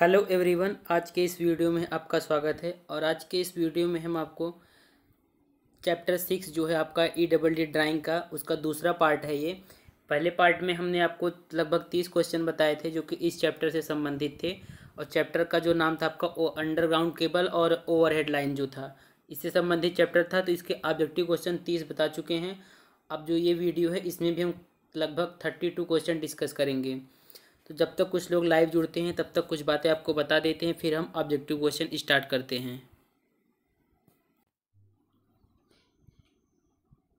hello everyone आज के इस वीडियो में आपका स्वागत है और आज के इस वीडियो में हम आपको चैप्टर सिक्स जो है आपका ई डबल डी ड्राइंग का उसका दूसरा पार्ट है ये पहले पार्ट में हमने आपको लगभग तीस क्वेश्चन बताए थे जो कि इस चैप्टर से संबंधित थे और चैप्टर का जो नाम था आपका ओ अंडरग्राउंड केबल और ओवर लाइन जो था इससे संबंधित चैप्टर था तो इसके ऑब्जेक्टिव क्वेश्चन तीस बता चुके हैं अब जो ये वीडियो है इसमें भी हम लगभग थर्टी टू क्वेश्चन डिस्कस करेंगे तो जब तक कुछ लोग लाइव जुड़ते हैं तब तक कुछ बातें आपको बता देते हैं फिर हम ऑब्जेक्टिव क्वेश्चन स्टार्ट करते हैं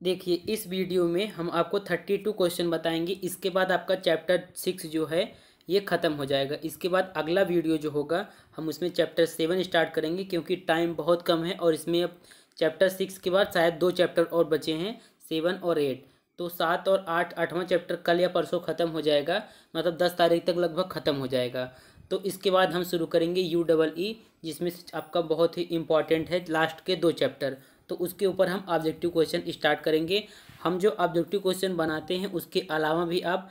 देखिए इस वीडियो में हम आपको थर्टी टू क्वेश्चन बताएंगे इसके बाद आपका चैप्टर सिक्स जो है ये ख़त्म हो जाएगा इसके बाद अगला वीडियो जो होगा हम उसमें चैप्टर सेवन स्टार्ट करेंगे क्योंकि टाइम बहुत कम है और इसमें अब चैप्टर सिक्स के बाद शायद दो चैप्टर और बचे हैं सेवन और एट तो सात और आठ आठवां चैप्टर कल या परसों ख़त्म हो जाएगा मतलब दस तारीख तक लगभग ख़त्म हो जाएगा तो इसके बाद हम शुरू करेंगे यू डबल ई जिसमें से आपका बहुत ही इम्पॉर्टेंट है लास्ट के दो चैप्टर तो उसके ऊपर हम ऑब्जेक्टिव क्वेश्चन स्टार्ट करेंगे हम जो ऑब्जेक्टिव क्वेश्चन बनाते हैं उसके अलावा भी आप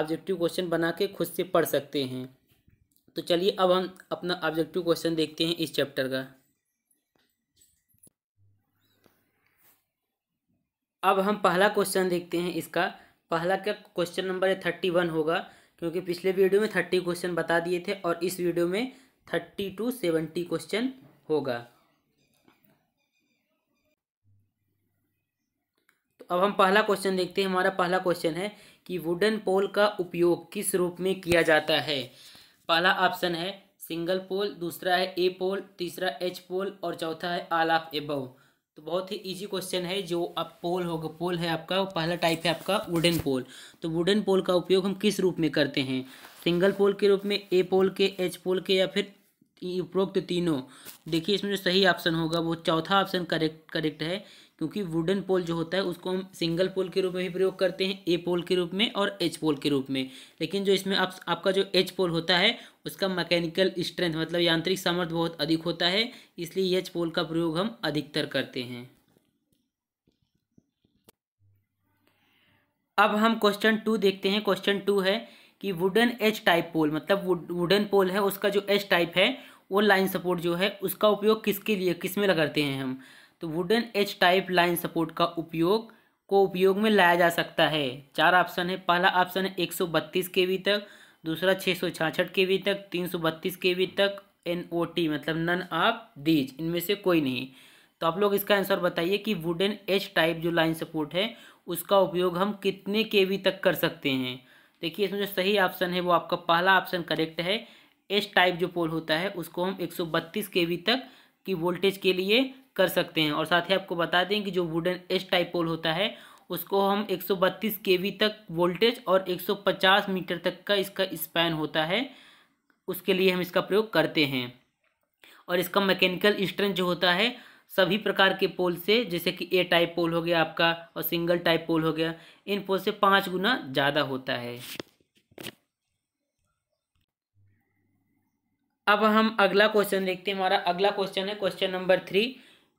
ऑब्जेक्टिव क्वेश्चन बना के खुद से पढ़ सकते हैं तो चलिए अब हम अपना ऑब्जेक्टिव क्वेश्चन देखते हैं इस चैप्टर का अब हम पहला क्वेश्चन देखते हैं इसका पहला क्या क्वेश्चन नंबर है थर्टी वन होगा क्योंकि पिछले वीडियो में थर्टी क्वेश्चन बता दिए थे और इस वीडियो में थर्टी टू सेवेंटी क्वेश्चन होगा तो अब हम पहला क्वेश्चन देखते हैं हमारा पहला क्वेश्चन है कि वुडन पोल का उपयोग किस रूप में किया जाता है पहला ऑप्शन है सिंगल पोल दूसरा है ए पोल तीसरा एच पोल और चौथा है आल ऑफ एबव तो बहुत ही इजी क्वेश्चन है जो आप पोल होगा पोल है आपका पहला टाइप है आपका वुडन पोल तो वुडन पोल का उपयोग हम किस रूप में करते हैं सिंगल पोल के रूप में ए पोल के एच पोल के या फिर उपरोक्त तीनों देखिए इसमें जो सही ऑप्शन होगा वो चौथा ऑप्शन करेक्ट करेक्ट है क्योंकि वुडन पोल जो होता है उसको हम सिंगल पोल के रूप में भी प्रयोग करते हैं ए पोल के रूप में और एच पोल के रूप में लेकिन जो इसमें आप, आपका जो एच पोल होता है उसका मैकेनिकल स्ट्रेंथ मतलब यांत्रिक सामर्थ्य बहुत अधिक होता है इसलिए एच पोल का प्रयोग हम अधिकतर करते हैं अब हम क्वेश्चन टू देखते हैं क्वेश्चन टू है कि वुडन एच टाइप पोल मतलब वुडन पोल है उसका जो एच टाइप है वो लाइन सपोर्ट जो है उसका उपयोग किसके लिए किस में लगाते हैं हम तो wooden H type line support का उपयोग को उपयोग में लाया जा सकता है चार ऑप्शन है पहला ऑप्शन है एक सौ बत्तीस के वी तक दूसरा छः सौ छाछठ के वी तक तीन सौ बत्तीस के वी तक एन ओ टी मतलब नन ऑफ दीज इनमें से कोई नहीं तो आप लोग इसका आंसर बताइए कि वुडन एच टाइप जो लाइन सपोर्ट है उसका उपयोग हम कितने के वी तक कर सकते हैं देखिए इसमें जो सही ऑप्शन है वो आपका पहला ऑप्शन करेक्ट है एच टाइप जो पोल होता है उसको हम 132 वी तक की वोल्टेज के लिए कर सकते हैं और साथ ही आपको बता दें कि जो वुडन एच टाइप पोल होता है उसको हम 132 केवी तक वोल्टेज और 150 मीटर तक का इसका स्पैन होता है उसके लिए हम इसका प्रयोग करते हैं और इसका मैकेनिकल स्ट्रेंथ जो होता है सभी प्रकार के पोल से जैसे कि ए टाइप पोल हो गया आपका और सिंगल टाइप पोल हो गया इन पोल से पाँच गुना ज़्यादा होता है अब हम अगला क्वेश्चन देखते हैं हमारा अगला क्वेश्चन है question number three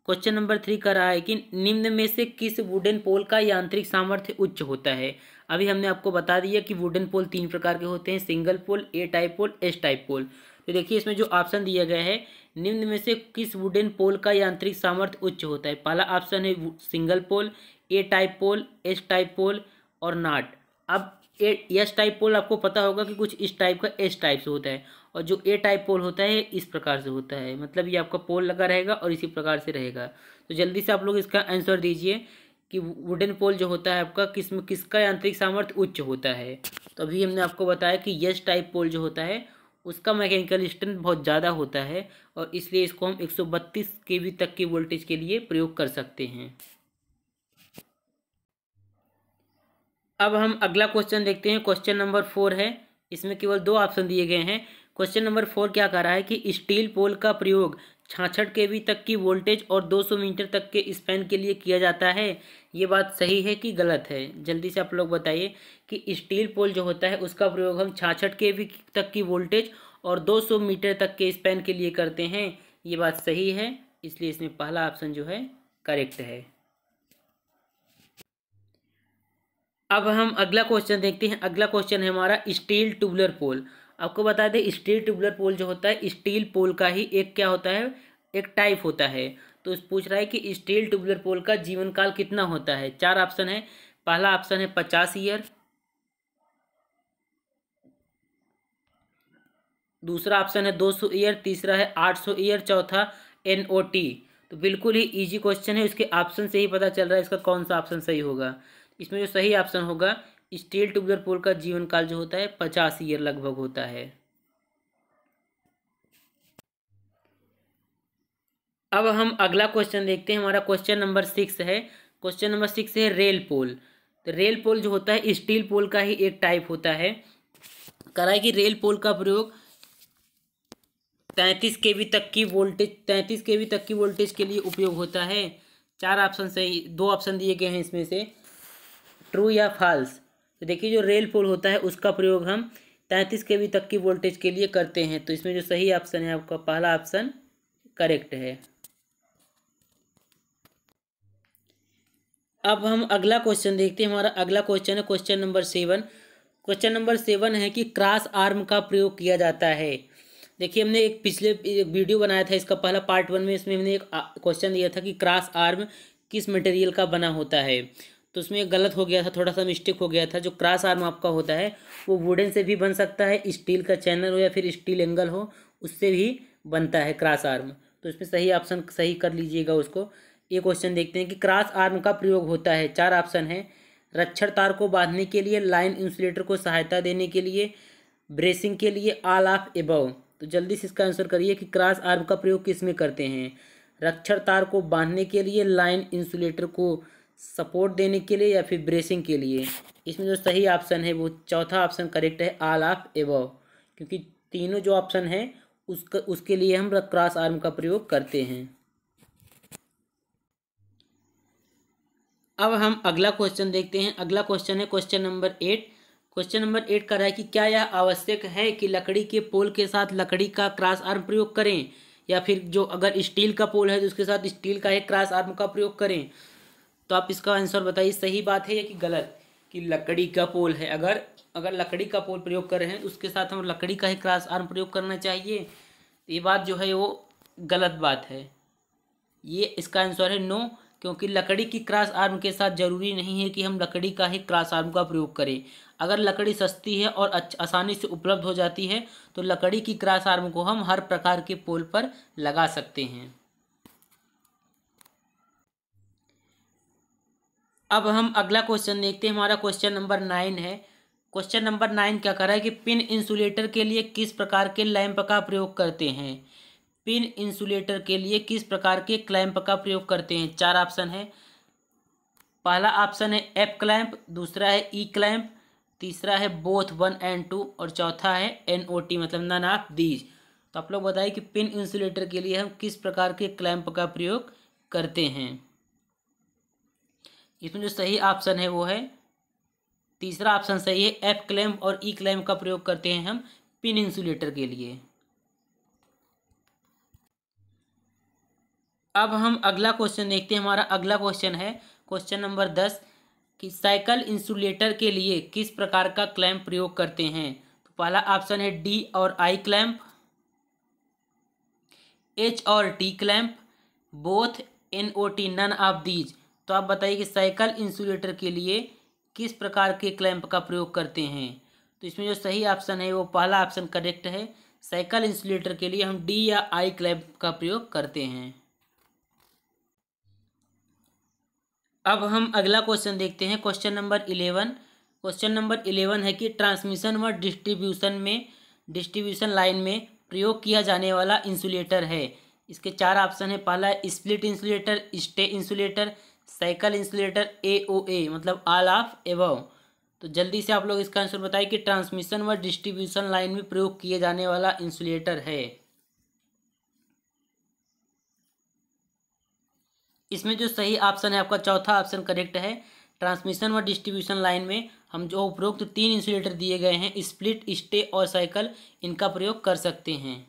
question number three कर रहा है कि निम्न में से किस वुडन पोल का यांत्रिक सामर्थ्य उच्च होता है अभी हमने आपको बता दिया कि वुडन पोल तीन प्रकार के होते हैं single pole A type pole S type pole तो देखिए इसमें जो ऑप्शन दिया गया है निम्न में से किस वुडन पोल का यांत्रिक सामर्थ्य उच्च होता है पहला ऑप्शन है single pole A type pole S type pole और नाट अब एस टाइप पोल आपको पता होगा कि कुछ इस टाइप का एस टाइप से होता है और जो ए टाइप पोल होता है इस प्रकार से होता है मतलब ये आपका पोल लगा रहेगा और इसी प्रकार से रहेगा तो जल्दी से आप लोग इसका आंसर दीजिए कि वुडन पोल जो होता है आपका किस में किसका यांत्रिक सामर्थ्य उच्च होता है तो अभी हमने आपको बताया कि यश टाइप पोल जो होता है उसका मैकेनिकल स्ट्रेंथ बहुत ज़्यादा होता है और इसलिए इसको हम 132 केवी तक की वोल्टेज के लिए प्रयोग कर सकते हैं अब हम अगला क्वेश्चन देखते हैं क्वेश्चन नंबर फोर है इसमें केवल दो ऑप्शन दिए गए हैं क्वेश्चन नंबर फोर क्या कह रहा है कि स्टील पोल का प्रयोग छाछठ के भी तक की वोल्टेज और 200 मीटर तक के स्पैन के लिए किया जाता है ये बात सही है कि गलत है जल्दी से आप लोग बताइए कि स्टील पोल जो होता है उसका प्रयोग हम छाछठ के भी तक की वोल्टेज और 200 मीटर तक के स्पैन के लिए करते हैं ये बात सही है इसलिए इसमें पहला ऑप्शन जो है करेक्ट है अब हम अगला क्वेश्चन देखते हैं अगला क्वेश्चन है हमारा स्टील ट्यूबलर पोल आपको बता दें स्टील ट्यूबुलर पोल जो होता है स्टील पोल का ही एक क्या होता है एक टाइप होता है तो पूछ रहा है कि स्टील ट्यूबुलर पोल का जीवन काल कितना होता है चार ऑप्शन है पहला ऑप्शन है पचास ईयर दूसरा ऑप्शन है दो सौ ईयर तीसरा है आठ सौ ईयर चौथा एन ओ टी तो बिल्कुल ही इजी क्वेश्चन है इसके ऑप्शन से ही पता चल रहा है इसका कौन सा ऑप्शन सही होगा इसमें जो सही ऑप्शन होगा स्टील ट्यूबुलर पोल का जीवन काल जो होता है पचास ईयर लगभग होता है अब हम अगला क्वेश्चन देखते हैं हमारा क्वेश्चन नंबर सिक्स है क्वेश्चन नंबर सिक्स है रेल पोल तो रेल पोल जो होता है स्टील पोल का ही एक टाइप होता है कराए कि रेल पोल का प्रयोग तैंतीस के तक की वोल्टेज तैंतीस के तक की वोल्टेज के लिए उपयोग होता है चार ऑप्शन सही दो ऑप्शन दिए गए हैं इसमें से ट्रू या फॉल्स तो देखिए जो रेल पोल होता है उसका प्रयोग हम तैंतीस के तक की वोल्टेज के लिए करते हैं तो इसमें जो सही ऑप्शन है आपका पहला ऑप्शन करेक्ट है अब हम अगला क्वेश्चन देखते हैं हमारा अगला क्वेश्चन है question number seven question number seven है कि क्रॉस आर्म का प्रयोग किया जाता है देखिए हमने एक पिछले एक वीडियो बनाया था इसका पहला पार्ट वन में इसमें हमने एक क्वेश्चन दिया था कि क्रॉस आर्म किस मटेरियल का बना होता है तो उसमें गलत हो गया था थोड़ा सा मिस्टेक हो गया था जो क्रॉस आर्म आपका होता है वो वुडन से भी बन सकता है स्टील का चैनल हो या फिर स्टील एंगल हो उससे भी बनता है क्रॉस आर्म तो इसमें सही ऑप्शन सही कर लीजिएगा उसको ये क्वेश्चन देखते हैं कि क्रॉस आर्म का प्रयोग होता है चार ऑप्शन है रक्षण तार को बांधने के लिए लाइन इंसुलेटर को सहायता देने के लिए ब्रेसिंग के लिए आल ऑफ एबव तो जल्दी से इसका आंसर करिए कि क्रॉस आर्म का प्रयोग किस में करते हैं रक्षण तार को बांधने के लिए लाइन इंसुलेटर को सपोर्ट देने के लिए या फिर ब्रेसिंग के लिए इसमें जो सही ऑप्शन है वो चौथा ऑप्शन करेक्ट है आल ऑफ एबव क्योंकि तीनों जो ऑप्शन है उसका उसके लिए हम क्रॉस आर्म का प्रयोग करते हैं अब हम अगला क्वेश्चन देखते हैं अगला क्वेश्चन है question number eight question number eight कर रहा है कि क्या यह आवश्यक है कि लकड़ी के पोल के साथ लकड़ी का क्रॉस आर्म प्रयोग करें या फिर जो अगर स्टील का पोल है तो उसके साथ स्टील का एक क्रॉस आर्म का प्रयोग करें तो आप इसका आंसर बताइए सही बात है या कि गलत कि लकड़ी का पोल है अगर अगर लकड़ी का पोल प्रयोग कर रहे हैं तो उसके साथ हम लकड़ी का ही क्रॉस आर्म प्रयोग करना चाहिए तो ये बात जो है वो गलत बात है ये इसका आंसर है नो क्योंकि लकड़ी की क्रॉस आर्म के साथ ज़रूरी नहीं है कि हम लकड़ी का ही क्रॉस आर्म का प्रयोग करें अगर लकड़ी सस्ती है और आसानी से उपलब्ध हो जाती है तो लकड़ी की क्रॉस आर्म को हम हर प्रकार के पोल पर लगा सकते हैं अब हम अगला क्वेश्चन देखते हैं हमारा क्वेश्चन नंबर नाइन है क्वेश्चन नंबर नाइन क्या कर रहा है कि पिन इंसुलेटर के लिए किस प्रकार के लैंप का प्रयोग करते हैं पिन इंसुलेटर के लिए किस प्रकार के क्लैंप का प्रयोग करते हैं चार ऑप्शन है पहला ऑप्शन है एफ क्लैंप दूसरा है ई e क्लैंप तीसरा है बोथ वन एंड टू और चौथा है एन ओ टी मतलब नन ऑफ दीज तो आप लोग बताइए कि पिन इंसुलेटर के लिए हम किस प्रकार के क्लैंप का प्रयोग करते हैं इसमें जो सही ऑप्शन है वो है तीसरा ऑप्शन सही है एफ क्लैम्प और ई e क्लैम्प का प्रयोग करते हैं हम पिन इंसुलेटर के लिए अब हम अगला क्वेश्चन देखते हैं हमारा अगला क्वेश्चन है क्वेश्चन नंबर दस कि साइकिल इंसुलेटर के लिए किस प्रकार का क्लैम्प प्रयोग करते हैं तो पहला ऑप्शन है डी और आई क्लैम्प एच और T clamp both N O T none of these तो आप बताइए कि साइकिल इंसुलेटर के लिए किस प्रकार के क्लैंप का प्रयोग करते हैं तो इसमें जो सही ऑप्शन है वो पहला ऑप्शन करेक्ट है साइकिल इंसुलेटर के लिए हम डी या आई क्लैंप का प्रयोग करते हैं अब हम अगला क्वेश्चन देखते हैं question number eleven question number eleven है कि ट्रांसमिशन व डिस्ट्रीब्यूशन में डिस्ट्रीब्यूशन लाइन में प्रयोग किया जाने वाला इंसुलेटर है इसके चार ऑप्शन है पहला split insulator stay insulator cycle insulator A O A मतलब आल ऑफ एबव तो जल्दी से आप लोग इसका आंसर बताइए कि ट्रांसमिशन व डिस्ट्रीब्यूशन लाइन में प्रयोग किए जाने वाला इंसुलेटर है इसमें जो सही ऑप्शन है आपका चौथा ऑप्शन करेक्ट है ट्रांसमिशन व डिस्ट्रीब्यूशन लाइन में हम जो उपरोक्त तीन इंसुलेटर दिए गए हैं स्प्लिट स्टे और साइकिल इनका प्रयोग कर सकते हैं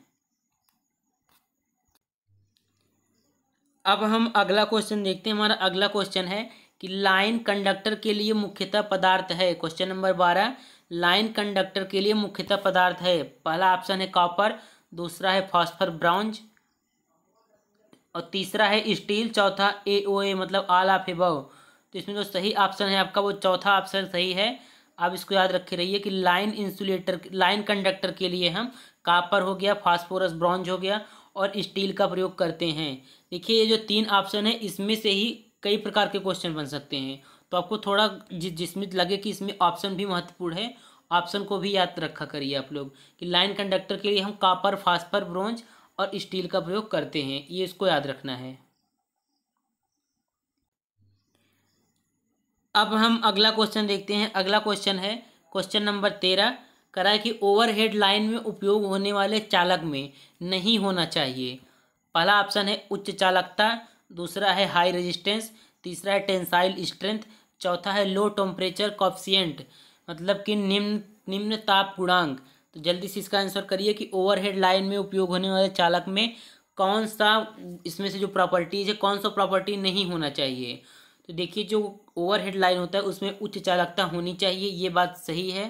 अब हम अगला क्वेश्चन देखते हैं हमारा अगला क्वेश्चन है कि लाइन कंडक्टर के लिए मुख्यतः पदार्थ है क्वेश्चन नंबर बारह लाइन कंडक्टर के लिए मुख्यतः पदार्थ है पहला ऑप्शन है कॉपर दूसरा है फॉस्फर ब्राउंज और तीसरा है स्टील चौथा ए ओ ए मतलब आल ऑफ एबव तो इसमें जो सही ऑप्शन है आपका वो चौथा ऑप्शन सही है आप इसको याद रखे रहिए कि लाइन इंसुलेटर लाइन कंडक्टर के लिए हम कापर हो गया फास्फोरस ब्रॉन्ज हो गया और स्टील का प्रयोग करते हैं देखिए ये जो तीन ऑप्शन है इसमें से ही कई प्रकार के क्वेश्चन बन सकते हैं तो आपको थोड़ा जिसमें लगे कि इसमें ऑप्शन भी महत्वपूर्ण है ऑप्शन को भी याद रखा करिए आप लोग कि लाइन कंडक्टर के लिए हम कापर फास्फर ब्रोंज और स्टील का प्रयोग करते हैं ये इसको याद रखना है अब हम अगला क्वेश्चन देखते हैं अगला क्वेश्चन है क्वेश्चन नंबर तेरह करा कि ओवरहेड लाइन में उपयोग होने वाले चालक में नहीं होना चाहिए पहला ऑप्शन है उच्च चालकता दूसरा है हाई रेजिस्टेंस तीसरा है टेंसाइल स्ट्रेंथ चौथा है लो टेम्परेचर कॉप्सियंट मतलब कि निम्न निम्न ताप गुणांक तो जल्दी से इसका आंसर करिए कि ओवरहेड लाइन में उपयोग होने वाले चालक में कौन सा इसमें से जो प्रॉपर्टीज है कौन सा प्रॉपर्टी नहीं होना चाहिए तो देखिए जो ओवरहेड लाइन होता है उसमें उच्च चालकता होनी चाहिए ये बात सही है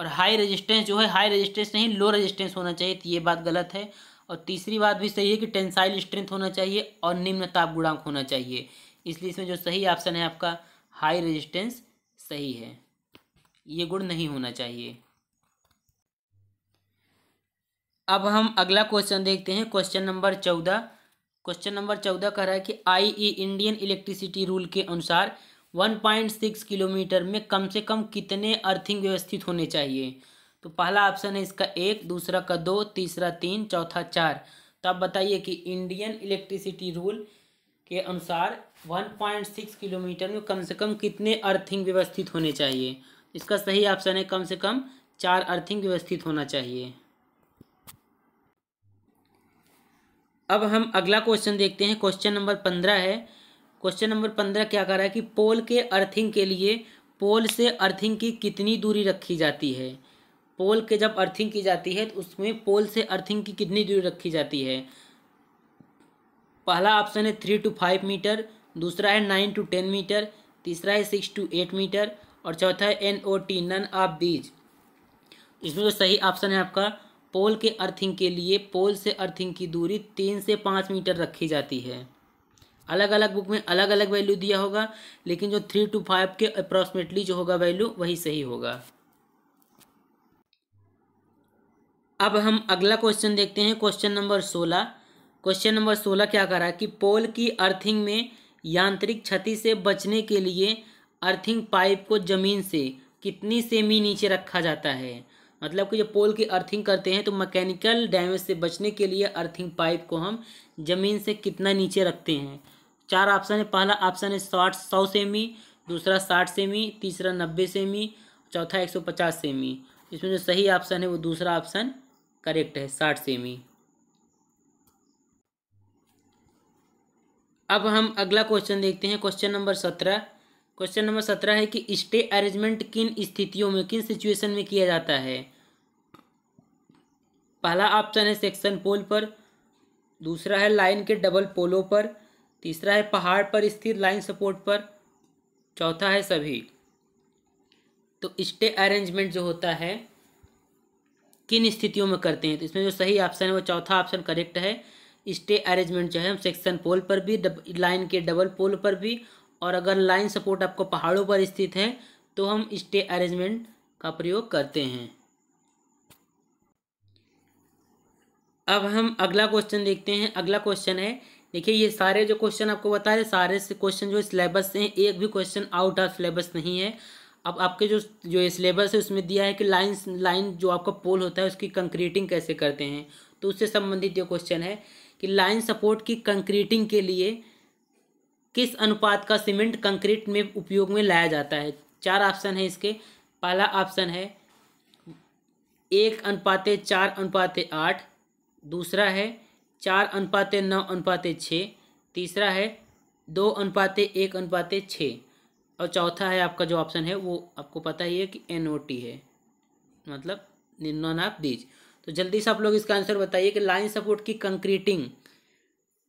और हाई रेजिस्टेंस जो है हाई रेजिस्टेंस नहीं लो रेजिस्टेंस होना चाहिए तो ये बात गलत है और तीसरी बात भी सही है कि टेंसाइल स्ट्रेंथ होना चाहिए और निम्न ताप गुणांक होना चाहिए इसलिए इसमें जो सही ऑप्शन है आपका हाई रेजिस्टेंस सही है ये गुण नहीं होना चाहिए अब हम अगला क्वेश्चन देखते हैं क्वेश्चन नंबर चौदह क्वेश्चन नंबर चौदह कह रहा है कि I E Indian electricity rule के अनुसार 1.6 किलोमीटर में कम से कम कितने अर्थिंग व्यवस्थित होने चाहिए तो पहला ऑप्शन है इसका एक दूसरा का दो तीसरा तीन चौथा चार तो आप बताइए कि इंडियन इलेक्ट्रिसिटी रूल के अनुसार 1.6 किलोमीटर में कम से कम कितने अर्थिंग व्यवस्थित होने चाहिए इसका सही ऑप्शन है कम से कम चार अर्थिंग व्यवस्थित होना चाहिए अब हम अगला क्वेश्चन देखते हैं क्वेश्चन नंबर पंद्रह है क्वेश्चन नंबर पंद्रह क्या कर रहा है कि पोल के अर्थिंग के लिए पोल से अर्थिंग की कितनी दूरी रखी जाती है पोल के जब अर्थिंग की जाती है तो उसमें पोल से अर्थिंग की कितनी दूरी रखी जाती है पहला ऑप्शन है थ्री टू फाइव मीटर दूसरा है नाइन टू टेन मीटर तीसरा है सिक्स टू एट मीटर और चौथा है N O T none of these इसमें जो सही ऑप्शन है आपका पोल के अर्थिंग के लिए पोल से अर्थिंग की दूरी तीन से पाँच मीटर रखी जाती है अलग अलग बुक में अलग अलग वैल्यू दिया होगा लेकिन जो थ्री टू फाइव के अप्रॉक्सीमेटली जो होगा वैल्यू वही सही होगा अब हम अगला क्वेश्चन देखते हैं क्वेश्चन नंबर सोलह क्वेश्चन नंबर सोलह क्या करा रहा है कि पोल की अर्थिंग में यांत्रिक क्षति से बचने के लिए अर्थिंग पाइप को ज़मीन से कितनी सेमी नीचे रखा जाता है मतलब कि जब पोल की अर्थिंग करते हैं तो मैकेनिकल डैमेज से बचने के लिए अर्थिंग पाइप को हम ज़मीन से कितना नीचे रखते हैं चार ऑप्शन है पहला ऑप्शन है साठ सौ सेमी दूसरा साठ सेमी तीसरा नब्बे सेमी चौथा एक सौ पचास सेमी इसमें जो सही ऑप्शन है वो दूसरा ऑप्शन करेक्ट है साठ सेमी अब हम अगला क्वेश्चन देखते हैं क्वेश्चन नंबर सत्रह क्वेश्चन नंबर सत्रह है कि स्टे अरेंजमेंट किन स्थितियों में किन सिचुएशन में किया जाता है पहला ऑप्शन है सेक्शन पोल पर दूसरा है लाइन के डबल पोलों पर तीसरा है पहाड़ पर स्थित लाइन सपोर्ट पर चौथा है सभी तो स्टे अरेंजमेंट जो होता है किन स्थितियों में करते हैं तो इसमें जो सही ऑप्शन है वो चौथा ऑप्शन करेक्ट है स्टे अरेंजमेंट जो है हम सेक्शन पोल पर भी लाइन के डबल पोल पर भी और अगर लाइन सपोर्ट आपको पहाड़ों पर स्थित है तो हम स्टे अरेंजमेंट का प्रयोग करते हैं अब हम अगला क्वेश्चन देखते हैं अगला क्वेश्चन है देखिए ये सारे जो क्वेश्चन आपको बता रहे सारे से क्वेश्चन जो सिलेबस से हैं एक भी क्वेश्चन आउट ऑफ सिलेबस नहीं है अब आपके जो जो सिलेबस है उसमें दिया है कि लाइन लाइन जो आपका पोल होता है उसकी कंक्रीटिंग कैसे करते हैं तो उससे संबंधित ये क्वेश्चन है कि लाइन सपोर्ट की कंक्रीटिंग के लिए किस अनुपात का सीमेंट कंक्रीट में उपयोग में लाया जाता है चार ऑप्शन है इसके पहला ऑप्शन है एक अनुपात चार अनुपात आठ दूसरा है चार अनुपातें नौ अनुपाते छः तीसरा है दो अनुपाते एक अनुपाते छः और चौथा है आपका जो ऑप्शन है वो आपको पता ही है कि एन है मतलब नॉन ऑफ दीज तो जल्दी से आप लोग इसका आंसर बताइए कि लाइन सपोर्ट की कंक्रीटिंग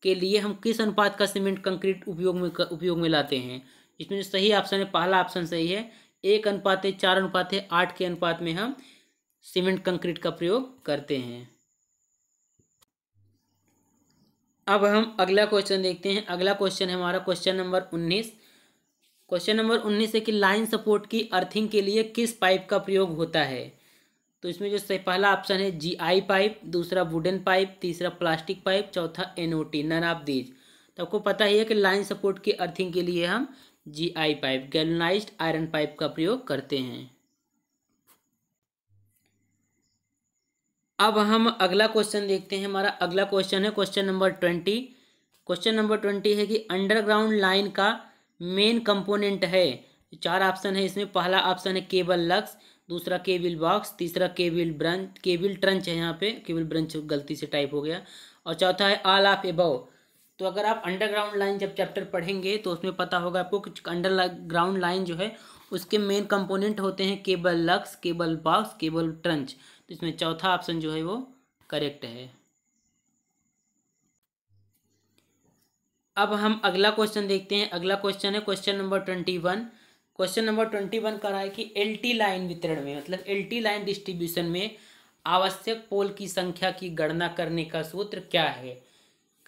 के लिए हम किस अनुपात का सीमेंट कंक्रीट उपयोग में उपयोग में लाते हैं इसमें जो सही ऑप्शन है पहला ऑप्शन सही है एक अनुपात चार अनुपात आठ के अनुपात में हम सीमेंट कंक्रीट का प्रयोग करते हैं अब हम अगला क्वेश्चन देखते हैं अगला क्वेश्चन है हमारा क्वेश्चन नंबर उन्नीस क्वेश्चन नंबर उन्नीस है कि लाइन सपोर्ट की अर्थिंग के लिए किस पाइप का प्रयोग होता है तो इसमें जो पहला ऑप्शन है जी आई पाइप दूसरा वुडन पाइप तीसरा प्लास्टिक पाइप चौथा N O T none of these तो आपको पता ही है कि लाइन सपोर्ट की अर्थिंग के लिए हम G I pipe galvanised iron pipe का प्रयोग करते हैं अब हम अगला क्वेश्चन देखते हैं हमारा अगला क्वेश्चन है question number twenty question number twenty है कि अंडरग्राउंड लाइन का मेन कंपोनेंट है चार ऑप्शन है इसमें पहला ऑप्शन है केबल लक्स दूसरा केबल बॉक्स तीसरा केबिल ब्रंच केबल ट्रंच है यहाँ पे केबल ब्रंच गलती से टाइप हो गया और चौथा है आल ऑफ एबव तो अगर आप अंडरग्राउंड लाइन जब चैप्टर पढ़ेंगे तो उसमें पता होगा आपको कि अंडरग्राउंड लाइन जो है उसके मेन कंपोनेंट होते हैं cable lugs cable box cable trench तो इसमें चौथा ऑप्शन जो है वो करेक्ट है अब हम अगला क्वेश्चन देखते हैं अगला क्वेश्चन है question number twenty one question number twenty one करा रहा है कि एलटी लाइन वितरण में मतलब एलटी लाइन डिस्ट्रीब्यूशन में आवश्यक पोल की संख्या की गणना करने का सूत्र क्या है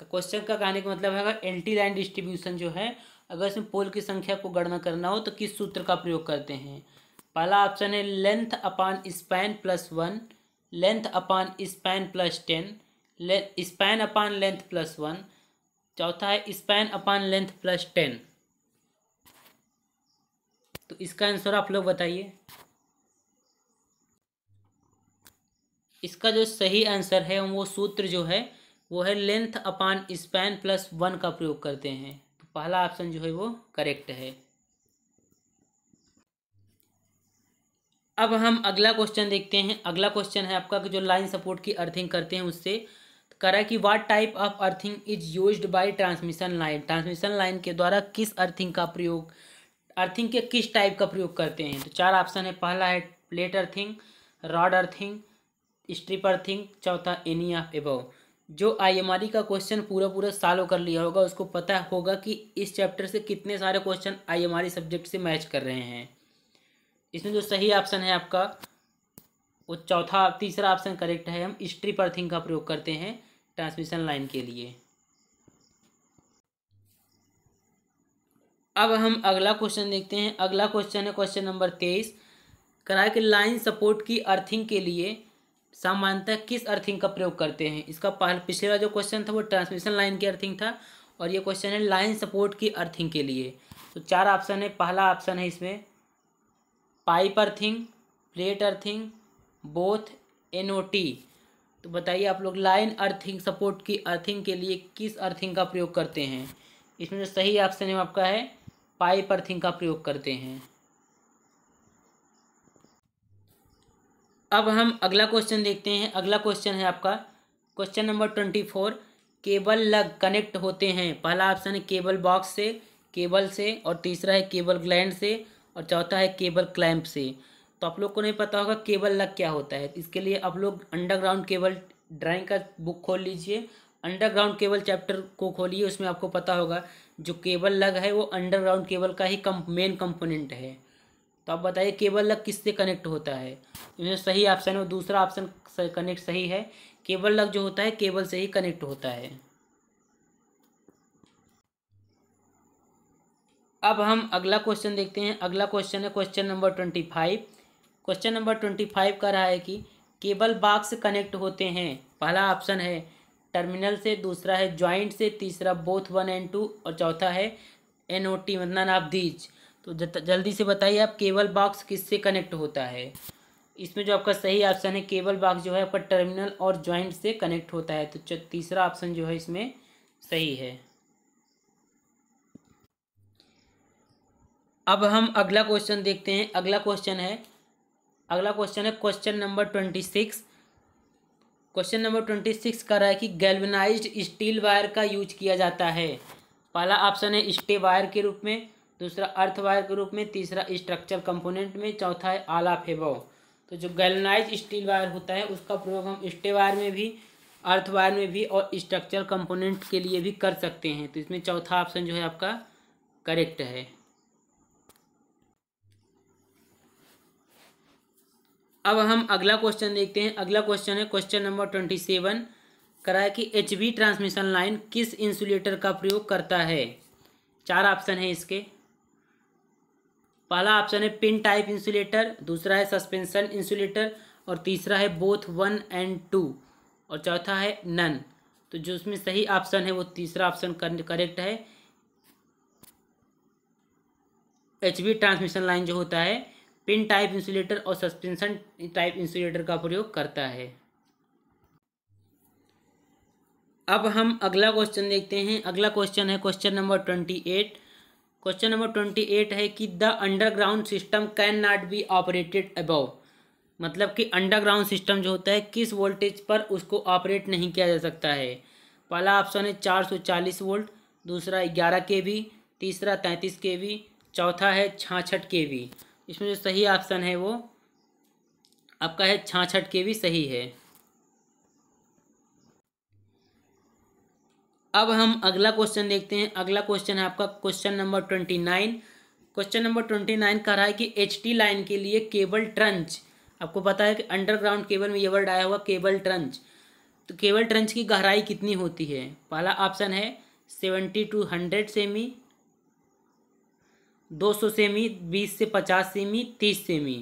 क्वेश्चन का कहने का मतलब है अगर एलटी लाइन डिस्ट्रीब्यूशन जो है अगर इसमें पोल की संख्या को गणना करना हो तो किस सूत्र का प्रयोग करते हैं पहला ऑप्शन है length upon span plus one length upon span plus ten span upon length plus one चौथा है span upon length plus ten तो इसका आंसर आप लोग बताइए इसका जो सही आंसर है वो सूत्र जो है वो है length upon span plus one का प्रयोग करते हैं तो पहला ऑप्शन जो है वो करेक्ट है अब हम अगला क्वेश्चन देखते हैं अगला क्वेश्चन है आपका कि जो लाइन सपोर्ट की अर्थिंग करते हैं उससे करा कि what type of earthing is use by transmission line transmission line के द्वारा किस अर्थिंग का प्रयोग अर्थिंग के किस टाइप का प्रयोग करते हैं तो चार ऑप्शन है पहला है plate earthing rod earthing strip earthing चौथा एनी ऑफ एबव जो आईएमआरई का क्वेश्चन पूरा पूरा सालों कर लिया होगा उसको पता होगा कि इस चैप्टर से कितने सारे क्वेश्चन आईएमआरई सब्जेक्ट से मैच कर रहे हैं इसमें जो सही ऑप्शन है आपका वो चौथा तीसरा ऑप्शन करेक्ट है हम स्ट्री अर्थिंग का प्रयोग करते हैं ट्रांसमिशन लाइन के लिए अब हम अगला क्वेश्चन देखते हैं अगला क्वेश्चन है क्वेश्चन नंबर तेईस कराए कि लाइन सपोर्ट की अर्थिंग के लिए सामान्यतः किस अर्थिंग का प्रयोग करते हैं इसका पहला पिछले जो क्वेश्चन था वो ट्रांसमिशन लाइन की अर्थिंग था और ये क्वेश्चन है लाइन सपोर्ट की अर्थिंग के लिए तो चार ऑप्शन है पहला ऑप्शन है इसमें pipe earthing plate earthing both N O T तो बताइए आप लोग लाइन अर्थिंग सपोर्ट की अर्थिंग के लिए किस अर्थिंग का प्रयोग करते हैं इसमें जो सही ऑप्शन है आपका है पाइप अर्थिंग का प्रयोग करते हैं अब हम अगला क्वेश्चन देखते हैं अगला क्वेश्चन है आपका question number twenty four cable लग कनेक्ट होते हैं पहला ऑप्शन है केबल बॉक्स से केबल से और तीसरा है केबल ग्लैंड से और चौथा है केबल क्लैंप से तो आप लोग को नहीं पता होगा केबल लग क्या होता है इसके लिए आप लोग अंडरग्राउंड केबल ड्राइंग का बुक खोल लीजिए अंडरग्राउंड केबल चैप्टर को खोलिए उसमें आपको पता होगा जो केबल लग है वो अंडरग्राउंड केबल का ही कम मेन कंपोनेंट है तो आप बताइए केबल लग किससे कनेक्ट होता है इनमें सही ऑप्शन है दूसरा ऑप्शन कनेक्ट सही है केबल लग जो होता है केबल से ही कनेक्ट होता है अब हम अगला क्वेश्चन देखते हैं अगला क्वेश्चन है question number twenty five question number twenty five का रहा है कि केबल बाक्स कनेक्ट होते हैं पहला ऑप्शन है टर्मिनल से दूसरा है ज्वाइंट से तीसरा बोथ वन एंड टू और चौथा है एन ओ टी मतलब आप दीज तो जल्दी से बताइए आप केबल बाक्स किससे कनेक्ट होता है इसमें जो आपका सही ऑप्शन है केबल बाक्स जो है आपका टर्मिनल और ज्वाइंट से कनेक्ट होता है तो तीसरा ऑप्शन जो है इसमें सही है अब हम अगला क्वेश्चन देखते हैं अगला क्वेश्चन है अगला क्वेश्चन है question number twenty six question number twenty six कर रहा है कि गैल्वनाइज्ड स्टील वायर का यूज किया जाता है पहला ऑप्शन है स्टे वायर के रूप में दूसरा अर्थ वायर के रूप में तीसरा स्ट्रक्चर कंपोनेंट में चौथा है आला फेबो तो जो गैल्वेनाइज स्टील वायर होता है उसका प्रयोग हम स्टे वायर में भी अर्थ वायर में भी और स्ट्रक्चर कंपोनेंट के लिए भी कर सकते हैं तो इसमें चौथा ऑप्शन जो है आपका करेक्ट है अब हम अगला क्वेश्चन देखते हैं अगला क्वेश्चन है क्वेश्चन नंबर ट्वेंटी सेवन करा है कि एच ट्रांसमिशन लाइन किस इंसुलेटर का प्रयोग करता है चार ऑप्शन है इसके पहला ऑप्शन है पिन टाइप इंसुलेटर दूसरा है सस्पेंशन इंसुलेटर और तीसरा है बोथ वन एंड टू और चौथा है नन तो जो उसमें सही ऑप्शन है वो तीसरा ऑप्शन करेक्ट है एच ट्रांसमिशन लाइन जो होता है पिन टाइप इंसुलेटर और सस्पेंशन टाइप इंसुलेटर का प्रयोग करता है अब हम अगला क्वेश्चन देखते हैं अगला क्वेश्चन है question number twenty eight question number twenty eight है कि the underground system can not be operated above मतलब कि अंडरग्राउंड सिस्टम जो होता है किस वोल्टेज पर उसको ऑपरेट नहीं किया जा सकता है पहला ऑप्शन है चार सौ चालीस वोल्ट दूसरा ग्यारह के वी तीसरा तैंतीस के वी चौथा है छाछठ के वी इसमें जो सही ऑप्शन है वो आपका है छाछठ के भी सही है अब हम अगला क्वेश्चन देखते हैं अगला क्वेश्चन है आपका question number twenty nine question number twenty nine कह रहा है कि एच टी लाइन के लिए केबल ट्रंच आपको पता है कि अंडरग्राउंड केबल में ये वर्ड आया हुआ केबल ट्रंच तो केबल ट्रंच की गहराई कितनी होती है पहला ऑप्शन है सेवेंटी टू हंड्रेड सेमी दो सौ सेमी बीस से पचास सेमी तीस सेमी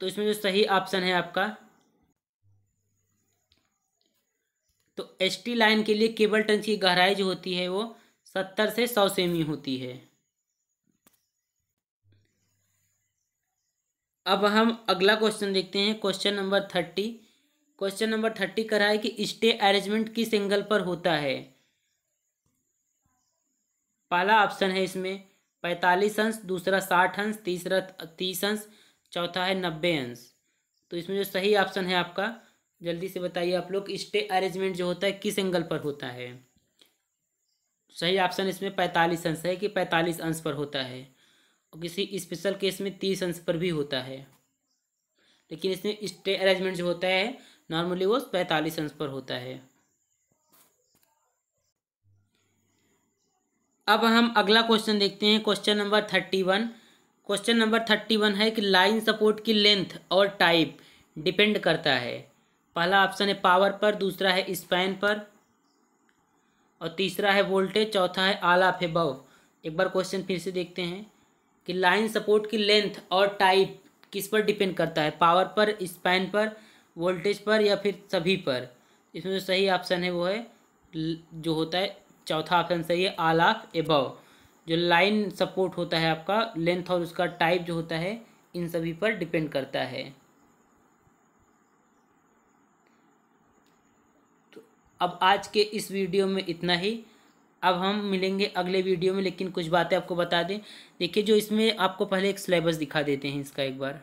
तो इसमें जो सही ऑप्शन है आपका तो एस टी लाइन के लिए केबल टंच की गहराई जो होती है वो सत्तर से सौ सेमी होती है अब हम अगला क्वेश्चन देखते हैं question number thirty question number thirty कर रहा है कि स्टे अरेंजमेंट किस एंगल पर होता है पहला ऑप्शन है इसमें पैंतालीस अंश दूसरा साठ अंश तीसरा तीस अंश चौथा है नब्बे अंश तो इसमें जो सही ऑप्शन है आपका जल्दी से बताइए आप लोग स्टे अरेंजमेंट जो होता है किस एंगल पर होता है सही ऑप्शन इसमें पैंतालीस अंश है कि पैंतालीस अंश पर होता है और किसी स्पेशल केस में तीस अंश पर भी होता है लेकिन इसमें स्टे अरेंजमेंट जो होता है नॉर्मली वो पैंतालीस अंश पर होता है अब हम अगला क्वेश्चन देखते हैं question number thirty one question number thirty one है कि लाइन सपोर्ट की लेंथ और टाइप डिपेंड करता है पहला ऑप्शन है पावर पर दूसरा है स्पैन पर और तीसरा है वोल्टेज चौथा है आला फेबव एक बार क्वेश्चन फिर से देखते हैं कि लाइन सपोर्ट की लेंथ और टाइप किस पर डिपेंड करता है पावर पर स्पैन पर वोल्टेज पर या फिर सभी पर इसमें जो सही ऑप्शन है वो है जो होता है चौथा ऑप्शन सही है आल ऑफ एबव जो लाइन सपोर्ट होता है आपका लेंथ और उसका टाइप जो होता है इन सभी पर डिपेंड करता है तो अब आज के इस वीडियो में इतना ही अब हम मिलेंगे अगले वीडियो में लेकिन कुछ बातें आपको बता दें देखिए जो इसमें आपको पहले एक सिलेबस दिखा देते हैं इसका एक बार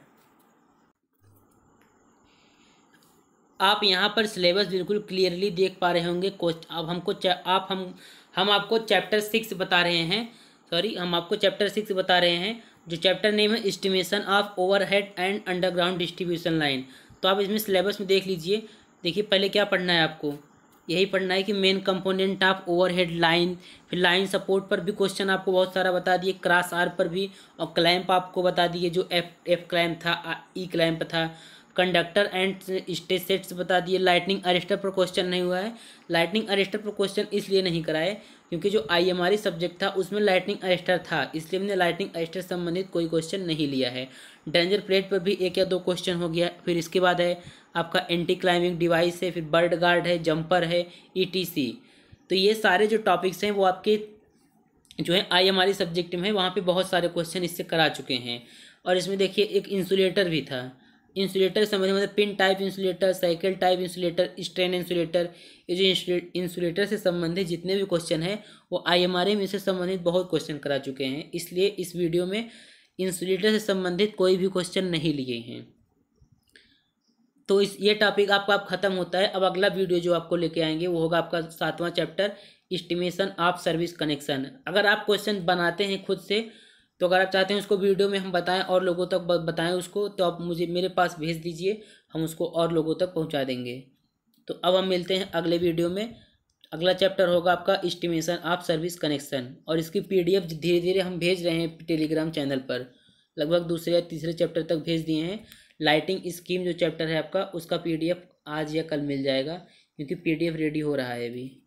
आप यहाँ पर सिलेबस बिल्कुल क्लियरली देख पा रहे होंगे अब हमको आप हम हम आपको चैप्टर सिक्स बता रहे हैं सॉरी हम आपको चैप्टर सिक्स बता रहे हैं जो चैप्टर नेम है estimation of overhead and underground distribution line तो आप इसमें सिलेबस में देख लीजिए देखिए पहले क्या पढ़ना है आपको यही पढ़ना है कि main component of overhead line फिर लाइन सपोर्ट पर भी क्वेश्चन आपको बहुत सारा बता दिए क्रास आर पर भी और क्लैम्प आपको बता दिए जो एफ एफ क्लैम्प था ई क्लैम्प था कंडक्टर एंड स्टेज सेट्स बता दिए लाइटनिंग अरेस्टर पर क्वेश्चन नहीं हुआ है लाइटनिंग अरेस्टर पर क्वेश्चन इसलिए नहीं कराए क्योंकि जो आईएमआरई सब्जेक्ट था उसमें लाइटनिंग अरेस्टर था इसलिए हमने लाइटनिंग अरेस्टर संबंधित कोई क्वेश्चन नहीं लिया है डेंजर प्लेट पर भी एक या दो क्वेश्चन हो गया फिर इसके बाद है आपका एंटी क्लाइंबिंग डिवाइस है फिर बर्ड गार्ड है जंपर है सी e तो ये सारे जो टॉपिक्स हैं वो आपके जो है आई आईएमआरई सब्जेक्ट में है वहाँ पर बहुत सारे क्वेश्चन इससे करा चुके हैं और इसमें देखिए एक इंसुलेटर भी था इंसुलेटर समझ मतलब pin type insulator shackle type insulator strain insulator ये जो इंसुलेटर से संबंधित जितने भी क्वेश्चन हैं वो आई एम आर एम इससे संबंधित बहुत क्वेश्चन करा चुके हैं इसलिए इस वीडियो में इंसुलेटर से संबंधित कोई भी क्वेश्चन नहीं लिए हैं तो इस ये टॉपिक आपका आप खत्म होता है अब अगला वीडियो जो आपको लेके आएंगे वो होगा आपका सातवां chapter estimation of service connection अगर आप क्वेश्चन बनाते हैं खुद से तो अगर आप चाहते हैं उसको वीडियो में हम बताएं और लोगों तक बताएं उसको तो आप मुझे मेरे पास भेज दीजिए हम उसको और लोगों तक पहुंचा देंगे तो अब हम मिलते हैं अगले वीडियो में अगला चैप्टर होगा आपका इस्टीमेशन ऑफ सर्विस कनेक्शन और इसकी पी धीरे धीरे हम भेज रहे हैं टेलीग्राम चैनल पर लगभग दूसरे या तीसरे चैप्टर तक भेज दिए हैं लाइटिंग स्कीम जो चैप्टर है आपका उसका पी आज या कल मिल जाएगा क्योंकि पी रेडी हो रहा है अभी